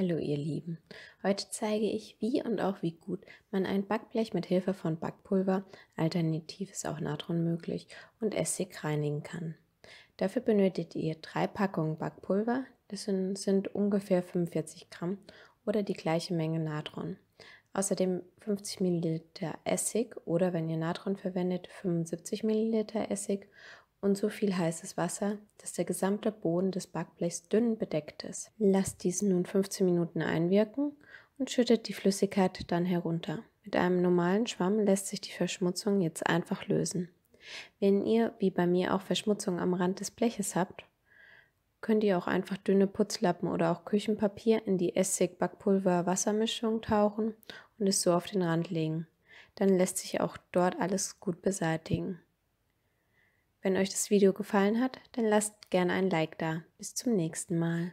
Hallo ihr Lieben, heute zeige ich, wie und auch wie gut man ein Backblech mit Hilfe von Backpulver, alternativ ist auch Natron möglich, und Essig reinigen kann. Dafür benötigt ihr drei Packungen Backpulver, das sind, sind ungefähr 45 Gramm oder die gleiche Menge Natron. Außerdem 50 Milliliter Essig oder wenn ihr Natron verwendet 75 Milliliter Essig und so viel heißes Wasser, dass der gesamte Boden des Backblechs dünn bedeckt ist. Lasst diesen nun 15 Minuten einwirken und schüttet die Flüssigkeit dann herunter. Mit einem normalen Schwamm lässt sich die Verschmutzung jetzt einfach lösen. Wenn ihr, wie bei mir, auch Verschmutzung am Rand des Bleches habt, könnt ihr auch einfach dünne Putzlappen oder auch Küchenpapier in die Essig-Backpulver-Wassermischung tauchen und es so auf den Rand legen. Dann lässt sich auch dort alles gut beseitigen. Wenn euch das Video gefallen hat, dann lasst gerne ein Like da. Bis zum nächsten Mal.